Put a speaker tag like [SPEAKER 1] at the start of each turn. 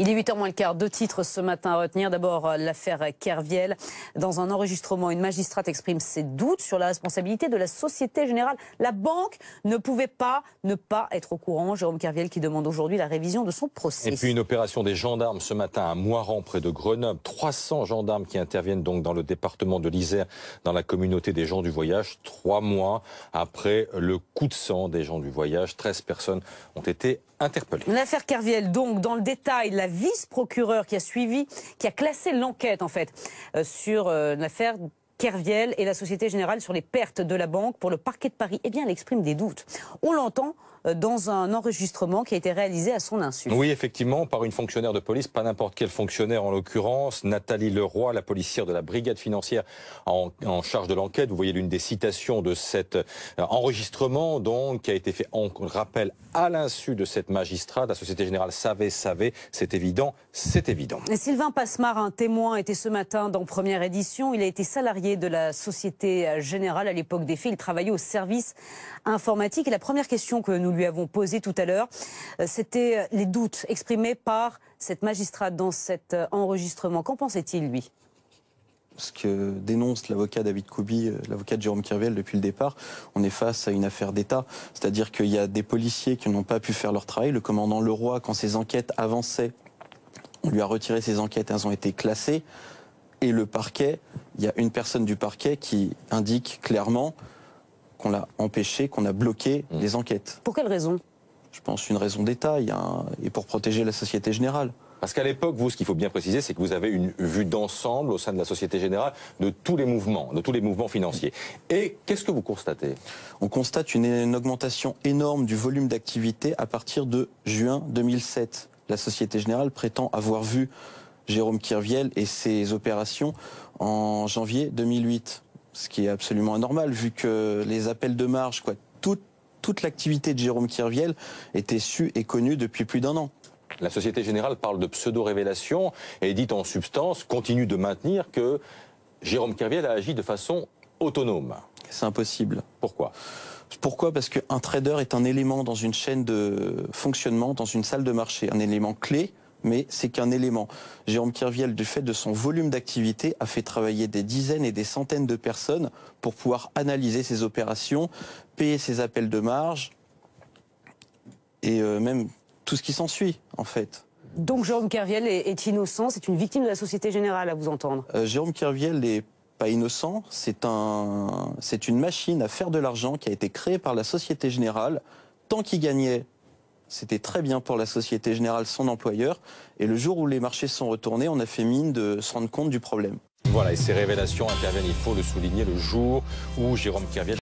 [SPEAKER 1] Il est 8h moins le quart. Deux titres ce matin à retenir. D'abord, euh, l'affaire Kerviel. Dans un enregistrement, une magistrate exprime ses doutes sur la responsabilité de la Société Générale. La banque ne pouvait pas ne pas être au courant. Jérôme Kerviel qui demande aujourd'hui la révision de son procès.
[SPEAKER 2] Et puis une opération des gendarmes ce matin à Moiran, près de Grenoble. 300 gendarmes qui interviennent donc dans le département de l'Isère, dans la communauté des gens du voyage. Trois mois après le coup de sang des gens du voyage, 13 personnes ont été interpellées.
[SPEAKER 1] L'affaire Kerviel, donc, dans le détail, la vice procureur qui a suivi, qui a classé l'enquête en fait euh, sur euh, l'affaire Kerviel et la Société Générale sur les pertes de la banque pour le parquet de Paris, eh bien, elle exprime des doutes. On l'entend, euh, dans un enregistrement qui a été réalisé à son insu. Oui,
[SPEAKER 2] effectivement, par une fonctionnaire de police, pas n'importe quelle fonctionnaire en l'occurrence, Nathalie Leroy, la policière de la brigade financière en, charge de l'enquête. Vous voyez l'une des citations de cet euh, enregistrement, donc, qui a été fait, en rappel à l'insu de cette magistrate. La Société Générale savait, savait, c'est évident, c'est évident.
[SPEAKER 1] Et Sylvain Passemar, un témoin, était ce matin dans première édition. Il a été salarié de la Société Générale à l'époque des faits. Il travaillait au service informatique. Et la première question que nous nous lui avons posé tout à l'heure. Euh, c'était euh, les doutes exprimés par cette magistrate dans cet euh, enregistrement. Qu'en pensait-il, lui
[SPEAKER 3] ce que dénonce l'avocat David Koubi, l'avocat Jérôme Kerviel depuis le départ, on est face à une affaire d'État. C'est-à-dire qu'il y a des policiers qui n'ont pas pu faire leur travail. Le commandant Leroy, quand ses enquêtes avançaient, on lui a retiré ses enquêtes, elles ont été classées. Et le parquet, il y a une personne du parquet qui indique clairement qu'on l'a empêché, qu'on a bloqué mmh. les enquêtes. Pour quelle raison Je pense une raison d'État et pour
[SPEAKER 2] protéger la Société Générale. Parce qu'à l'époque, vous, ce qu'il faut bien préciser, c'est que vous avez une vue d'ensemble au sein de la Société Générale de tous les mouvements, de tous les mouvements financiers. Et qu'est-ce que vous constatez
[SPEAKER 3] On constate une, une, augmentation énorme du volume d'activité à partir de juin 2007. La Société Générale prétend avoir vu Jérôme Kirviel et ses opérations en janvier 2008 ce qui est absolument anormal vu que les appels de marge,
[SPEAKER 2] quoi, toute, l'activité de Jérôme Kirviel était su et connue depuis plus d'un an. La Société Générale parle de pseudo-révélation et dit en substance, continue de maintenir que Jérôme Kerviel a agi de façon autonome.
[SPEAKER 3] C'est impossible. Pourquoi pourquoi Parce qu'un trader est un élément dans une chaîne de fonctionnement, dans une salle de marché, un élément clé mais c'est qu'un élément. Jérôme Kerviel, du fait de son volume d'activité, a fait travailler des dizaines et des centaines de personnes pour pouvoir analyser ses opérations, payer ses appels de marge, et euh, même tout ce qui s'ensuit, en fait.
[SPEAKER 1] Donc Jérôme Kerviel est, innocent, c'est une victime de la Société Générale, à vous entendre.
[SPEAKER 3] Euh, Jérôme Kerviel n'est pas innocent, c'est un, c'est une machine à faire de l'argent qui a été créée par la Société Générale. Tant qu'il gagnait c'était très bien pour la Société Générale, son employeur. Et le jour où les marchés sont retournés, on a fait mine de se rendre compte du problème. Voilà, et ces révélations interviennent, il faut le souligner, le jour où Jérôme Kerviel